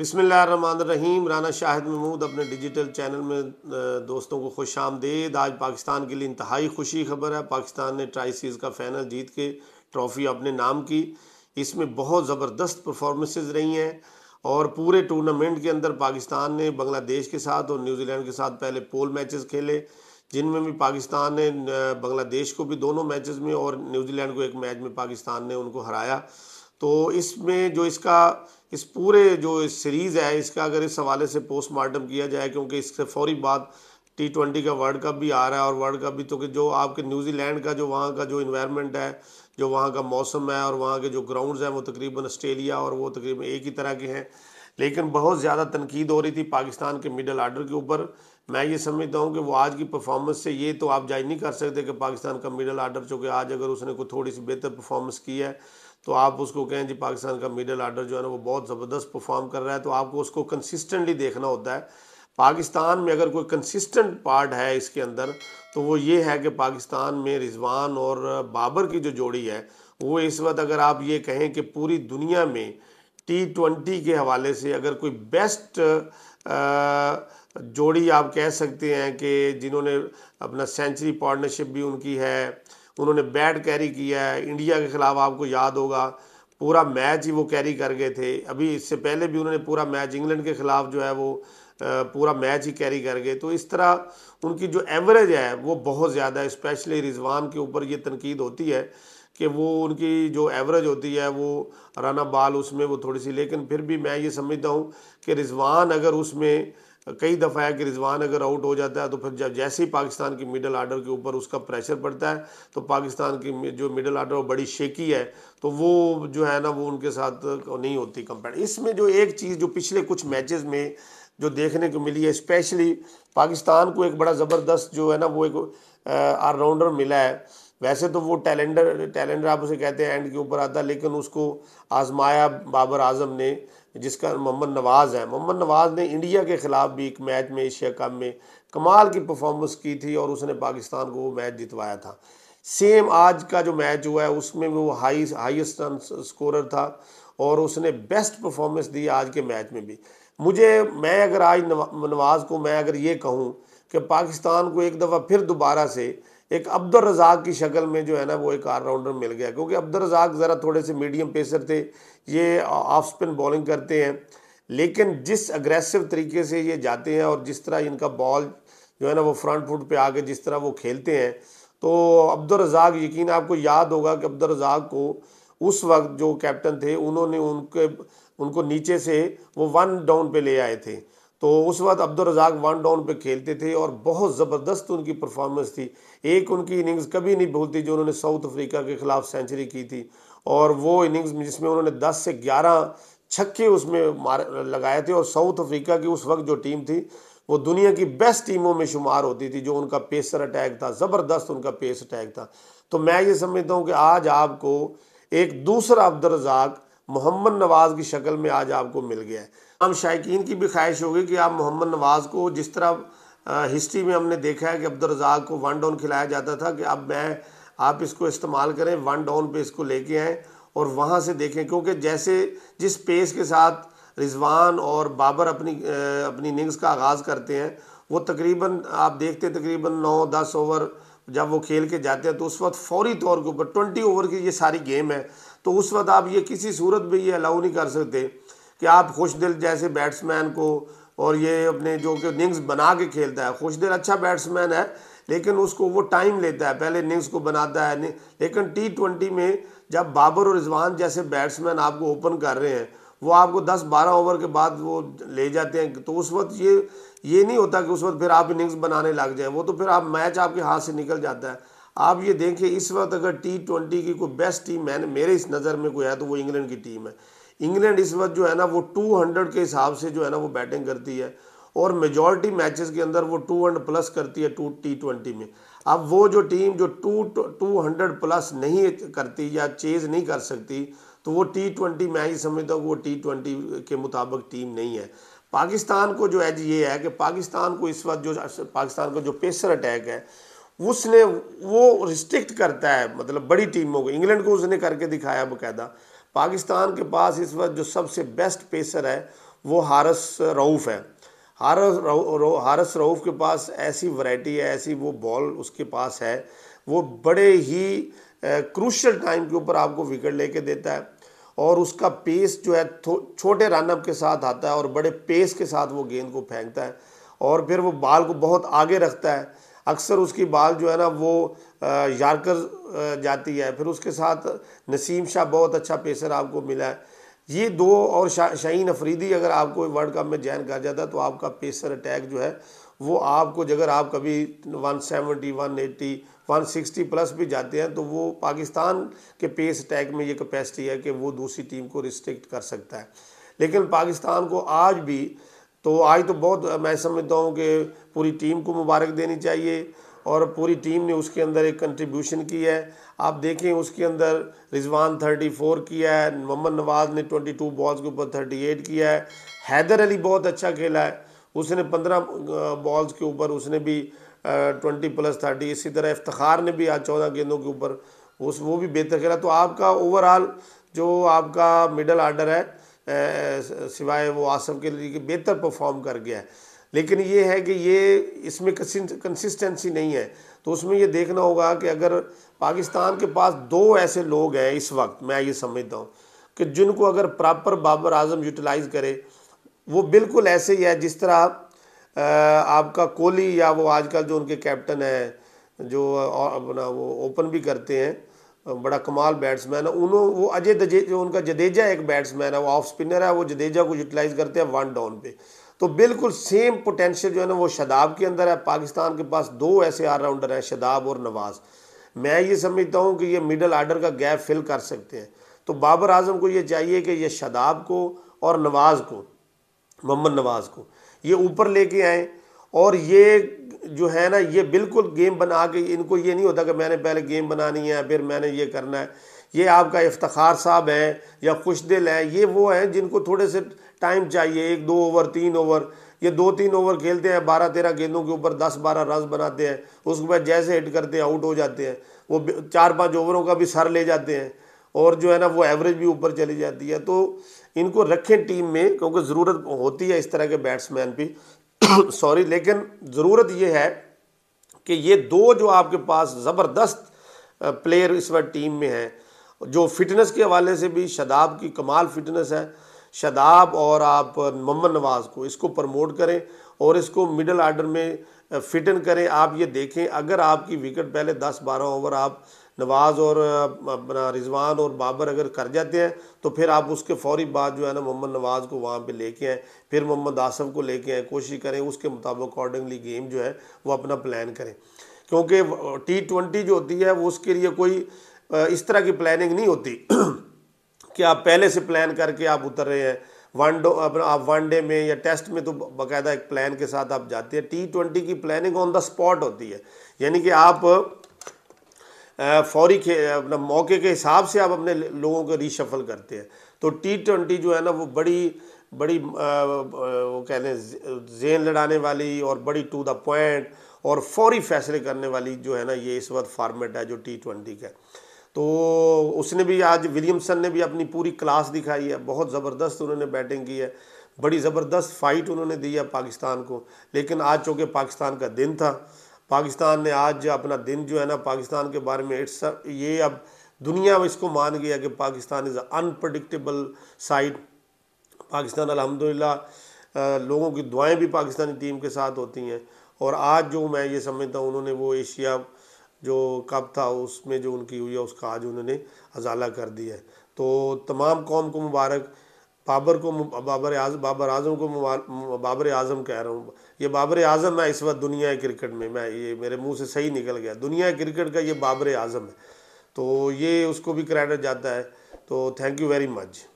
बिसमीम राना शाहिद महमूद अपने digital channel में दोस्तों को खुश आमदेद आज पाकिस्तान के लिए इंतहाई खुशी खबर है पाकिस्तान ने ट्राइसीज़ का फाइनल जीत के ट्रॉफ़ी अपने नाम की इसमें बहुत ज़बरदस्त परफॉर्मेंसेज रही हैं और पूरे टूर्नामेंट के अंदर पाकिस्तान ने बांग्लादेश के साथ और न्यूजीलैंड के साथ पहले पोल मैचेस खेले जिनमें भी पाकिस्तान ने बांग्लादेश को भी दोनों मैचेस में और न्यूजीलैंड को एक मैच में पाकिस्तान ने उनको हराया तो इसमें जो इसका इस पूरे जो इस सीरीज़ है इसका अगर इस हवाले से पोस्टमार्टम किया जाए क्योंकि इससे फौरी बाद टी ट्वेंटी का वर्ल्ड कप भी आ रहा है और वर्ल्ड कप भी तो कि जो आपके न्यूजीलैंड का जो वहाँ का जो इन्वायरमेंट है जो वहाँ का मौसम है और वहाँ के जो ग्राउंड्स हैं वो तकरीबन ऑस्ट्रेलिया और वो तकरीबन एक ही तरह के हैं लेकिन बहुत ज़्यादा तनकीद हो रही थी पाकिस्तान के मिडल आर्डर के ऊपर मैं ये समझता हूँ कि वो आज की परफॉर्मेंस से ये तो आप जाय नहीं कर सकते कि पाकिस्तान का मिडल आर्डर चूँकि आज अगर उसने कोई थोड़ी सी बेहतर परफॉर्मेंस की है तो आप उसको कहें जी पाकिस्तान का मिडल आर्डर जो है ना वो बहुत ज़बरदस्त परफॉर्म कर रहा है तो आपको उसको कंसिस्टेंटली देखना होता है पाकिस्तान में अगर कोई कंसिस्टेंट पार्ट है इसके अंदर तो वो ये है कि पाकिस्तान में रिजवान और बाबर की जो जोड़ी है वो इस वक्त अगर आप ये कहें कि पूरी दुनिया में टी ट्वेंटी के हवाले से अगर कोई बेस्ट आ, जोड़ी आप कह सकते हैं कि जिन्होंने अपना सेंचुरी पार्टनरशिप भी उनकी है उन्होंने बैट कैरी किया है इंडिया के ख़िलाफ़ आपको याद होगा पूरा मैच ही वो कैरी कर गए थे अभी इससे पहले भी उन्होंने पूरा मैच इंग्लैंड के ख़िलाफ़ जो है वो पूरा मैच ही कैरी कर गए तो इस तरह उनकी जो एवरेज है वो बहुत ज़्यादा है स्पेशली रिजवान के ऊपर ये तनकीद होती है कि वो उनकी जो एवरेज होती है वो राना बाल उसमें वो थोड़ी सी लेकिन फिर भी मैं ये समझता हूँ कि रिजवान अगर उसमें कई दफ़ा है कि रिजवान अगर आउट हो जाता है तो फिर जब जैसे ही पाकिस्तान की मिडल आर्डर के ऊपर उसका प्रेशर पड़ता है तो पाकिस्तान की जो मिडल आर्डर वो बड़ी शेकी है तो वो जो है ना वो उनके साथ नहीं होती कंपेयर इसमें जो एक चीज़ जो पिछले कुछ मैचेस में जो देखने को मिली है स्पेशली पाकिस्तान को एक बड़ा ज़बरदस्त जो है ना वो एक ऑलराउंडर मिला है वैसे तो वो टैलेंडर टैलेंडर आप उसे कहते हैं एंड के ऊपर आता लेकिन उसको आजमाया बाबर आजम ने जिसका मोहम्मद नवाज़ है मोहम्मद नवाज़ ने इंडिया के ख़िलाफ़ भी एक मैच में एशिया कप में कमाल की परफॉर्मेंस की थी और उसने पाकिस्तान को वो मैच जितवाया था सेम आज का जो मैच हुआ है उसमें वो हाई हाइस्ट रन स्कोरर था और उसने बेस्ट परफॉर्मेंस दी आज के मैच में भी मुझे मैं अगर आज नवाज़ को मैं अगर ये कहूँ कि पाकिस्तान को एक दफ़ा फिर दोबारा से एक अब्दुल रजाक की शक्ल में जो है ना वो एक आल राउंडर मिल गया क्योंकि अब्दुल रजाक ज़रा थोड़े से मीडियम पेसर थे ये ऑफ स्पिन बॉलिंग करते हैं लेकिन जिस अग्रेसिव तरीके से ये जाते हैं और जिस तरह इनका बॉल जो है ना वो फ्रंट फुट पे आके जिस तरह वो खेलते हैं तो अब्दुल रजाक यकीन आपको याद होगा कि अब्दुल रजाक को उस वक्त जो कैप्टन थे उन्होंने उनके उनको नीचे से वो वन डाउन पे ले आए थे तो उस वक्त अब्दुल रजाक वन डाउन पे खेलते थे और बहुत ज़बरदस्त उनकी परफॉर्मेंस थी एक उनकी इनिंग्स कभी नहीं भूलती जो उन्होंने साउथ अफ्रीका के ख़िलाफ़ सेंचुरी की थी और वो इनिंग्स जिसमें उन्होंने 10 से 11 छक्के उसमें मार लगाए थे और साउथ अफ्रीका की उस वक्त जो टीम थी वो दुनिया की बेस्ट टीमों में शुमार होती थी जो उनका पेसर अटैक था ज़बरदस्त उनका पेस अटैक था तो मैं ये समझता हूँ कि आज आपको एक दूसरा अब्दुल रजाक मोहम्मद नवाज़ की शक्ल में आज आपको मिल गया है तमाम शायकीन की भी ख्वाहिश होगी कि आप मोहम्मद नवाज़ को जिस तरह हिस्ट्री में हमने देखा है कि अब्दुलरजाक को वन डाउन खिलाया जाता था कि अब मैं आप इसको इस्तेमाल करें वन डाउन पे इसको लेके आएँ और वहाँ से देखें क्योंकि जैसे जिस पेस के साथ रिजवान और बाबर अपनी अपनी इनिंग्स का आगाज़ करते हैं वो तकरीबन आप देखते हैं तकरीबन नौ दस ओवर जब वो खेल के जाते हैं तो उस वक्त फौरी तौर के ऊपर ट्वेंटी ओवर की ये सारी गेम है तो उस वक्त आप ये किसी सूरत में ये अलाउ नहीं कर सकते कि आप खुश दिल जैसे बैट्समैन को और ये अपने जो कि इनिंग्स बना के खेलता है खुश दिल अच्छा बैट्समैन है लेकिन उसको वो टाइम लेता है पहले इनिंग्स को बनाता है लेकिन टी ट्वेंटी में जब बाबर और रिजवान जैसे बैट्समैन आपको ओपन कर रहे हैं वो आपको 10-12 ओवर के बाद वो ले जाते हैं तो उस वक्त ये ये नहीं होता कि उस वक्त फिर आप इनिंग्स बनाने लग जाए वो तो फिर आप मैच आपके हाथ से निकल जाता है आप ये देखें इस वक्त अगर टी ट्वेंटी की कोई बेस्ट टीम है मेरे इस नज़र में कोई है तो वो इंग्लैंड की टीम है इंग्लैंड इस वक्त जो है ना वो 200 के हिसाब से जो है ना वो बैटिंग करती है और मेजॉरिटी मैचेस के अंदर वो 200 प्लस करती है टू टी ट्वेंटी में अब वो जो टीम जो टू टू हंड्रेड प्लस नहीं करती या चेज नहीं कर सकती तो वो टी ट्वेंटी मैं ही समझता हूँ वो टी ट्वेंटी के मुताबिक टीम नहीं है पाकिस्तान को जो एज ये है कि पाकिस्तान को इस वक्त जो पाकिस्तान का जो पेसर अटैक है उसने वो रिस्ट्रिक्ट करता है मतलब बड़ी टीमों को इंग्लैंड को उसने करके दिखाया बकायदा पाकिस्तान के पास इस वक्त जो सबसे बेस्ट पेसर है वो हारस रऊफ़ है हारस रऊ हारस रऊफ़ के पास ऐसी वैरायटी है ऐसी वो बॉल उसके पास है वो बड़े ही क्रूशल टाइम के ऊपर आपको विकेट लेके देता है और उसका पेस जो है छोटे रनअप के साथ आता है और बड़े पेस के साथ वो गेंद को फेंकता है और फिर वो बाल को बहुत आगे रखता है अक्सर उसकी बाल जो है ना वो यारकर जाती है फिर उसके साथ नसीम शाह बहुत अच्छा पेसर आपको मिला है ये दो और शा, शाहीन अफरीदी अगर आपको वर्ल्ड कप में जैन कर जाता तो आपका पेसर अटैक जो है वो आपको जगह आप कभी 170, 180, 160 प्लस भी जाते हैं तो वो पाकिस्तान के पेस अटैक में ये कैपेसिटी है कि वो दूसरी टीम को रिस्ट्रिक्ट कर सकता है लेकिन पाकिस्तान को आज भी तो आज तो बहुत मैं समझता हूँ कि पूरी टीम को मुबारक देनी चाहिए और पूरी टीम ने उसके अंदर एक कंट्रीब्यूशन की है आप देखें उसके अंदर रिजवान 34 किया है मोहम्मद नवाज़ ने 22 बॉल्स के ऊपर 38 किया है हैदर अली बहुत अच्छा खेला है उसने 15 बॉल्स के ऊपर उसने भी ट्वेंटी प्लस थर्टी इसी तरह इफ्तार ने भी आज चौदह गेंदों के ऊपर उस वो भी बेहतर खेला तो आपका ओवरऑल जो आपका मिडल आर्डर है सिवाय वो आसम के लिए बेहतर परफॉर्म कर गया है लेकिन ये है कि ये इसमें कंसिस्टेंसी नहीं है तो उसमें ये देखना होगा कि अगर पाकिस्तान के पास दो ऐसे लोग हैं इस वक्त मैं ये समझता हूँ कि जिनको अगर प्रॉपर बाबर आजम यूटिलाइज़ करे वो बिल्कुल ऐसे ही है जिस तरह आपका कोहली या वो आजकल जो उनके कैप्टन हैं जो अपना वो ओपन भी करते हैं बड़ा कमाल बैट्समैन है उन्होंने वो अजय दजे जो उनका जडेजा एक बैट्समैन है वो ऑफ स्पिनर है वो जडेजा को यूटिलाइज़ करते हैं वन डाउन पे तो बिल्कुल सेम पोटेंशियल जो है ना वो शदाब के अंदर है पाकिस्तान के पास दो ऐसे ऑलराउंडर हैं शदाब और नवाज़ मैं ये समझता हूँ कि ये मिडल आर्डर का गैप फिल कर सकते हैं तो बाबर आजम को ये चाहिए कि ये शदाब को और नवाज़ को मोहम्मद नवाज़ को ये ऊपर लेके आए और ये जो है ना ये बिल्कुल गेम बना के इनको ये नहीं होता कि मैंने पहले गेम बनानी है फिर मैंने ये करना है ये आपका इफ्तार साहब हैं या खुश दिल है ये वो हैं जिनको थोड़े से टाइम चाहिए एक दो ओवर तीन ओवर ये दो तीन ओवर खेलते हैं बारह तेरह गेंदों के ऊपर दस बारह रन बनाते हैं उसके बाद जैसे हिट करते हैं आउट हो जाते हैं वो चार पाँच ओवरों का भी सर ले जाते हैं और जो है ना वो एवरेज भी ऊपर चली जाती है तो इनको रखें टीम में क्योंकि ज़रूरत होती है इस तरह के बैट्समैन भी सॉरी लेकिन ज़रूरत ये है कि ये दो जो आपके पास ज़बरदस्त प्लेयर इस वक्त टीम में हैं जो फिटनेस के हवाले से भी शदाब की कमाल फिटनेस है शदाब और आप मम्मन नवाज़ को इसको प्रमोट करें और इसको मिडल आर्डर में फिट इन करें आप ये देखें अगर आपकी विकेट पहले 10-12 ओवर आप नवाज़ और अपना रिजवान और बाबर अगर कर जाते हैं तो फिर आप उसके फौरी बाद जो है ना मोहम्मद नवाज़ को वहाँ पे लेके आएँ फिर मोहम्मद आसफ़ को लेके आएँ कोशिश करें उसके मुताबिक अकॉर्डिंगली गेम जो है वो अपना प्लान करें क्योंकि टी ट्वेंटी जो होती है वो उसके लिए कोई इस तरह की प्लानिंग नहीं होती कि आप पहले से प्लान करके आप उतर रहे हैं वन डो आप वन डे में या टेस्ट में तो बाकायदा एक प्लान के साथ आप जाते हैं टी ट्वेंटी की प्लानिंग ऑन द स्पॉट होती है यानी कि आप फौरी अपना मौके के हिसाब से आप अपने लोगों को रीशफल करते हैं तो टी ट्वेंटी जो है ना वो बड़ी बड़ी वो कह लें जेन लड़ाने वाली और बड़ी टू द पॉइंट और फौरी फैसले करने वाली जो है ना ये इस वक्त फार्मेट है जो टी ट्वेंटी का तो उसने भी आज विलियमसन ने भी अपनी पूरी क्लास दिखाई है बहुत ज़बरदस्त उन्होंने बैटिंग की है बड़ी ज़बरदस्त फाइट उन्होंने दी है पाकिस्तान को लेकिन आज चूँकि पाकिस्तान का दिन था पाकिस्तान ने आज जो अपना दिन जो है ना पाकिस्तान के बारे में इट्स ये अब दुनिया में इसको मान गया कि Pakistan is unpredictable side Pakistan अलहमदिल्ला लोगों की दुआएं भी पाकिस्तानी टीम के साथ होती हैं और आज जो मैं ये समझता हूँ उन्होंने वो एशिया जो कप था उसमें जो उनकी हुई है उसका आज उन्होंने अजाला कर दिया है तो तमाम कौम को मुबारक बाबर को बाबर आजम बाबर आजम को बाबर आजम कह रहा हूँ ये बाबर आजम है इस वक्त दुनिया क्रिकेट में मैं ये मेरे मुंह से सही निकल गया दुनिया क्रिकेट का ये बाबर आजम है तो ये उसको भी क्रेडिट जाता है तो थैंक यू वेरी मच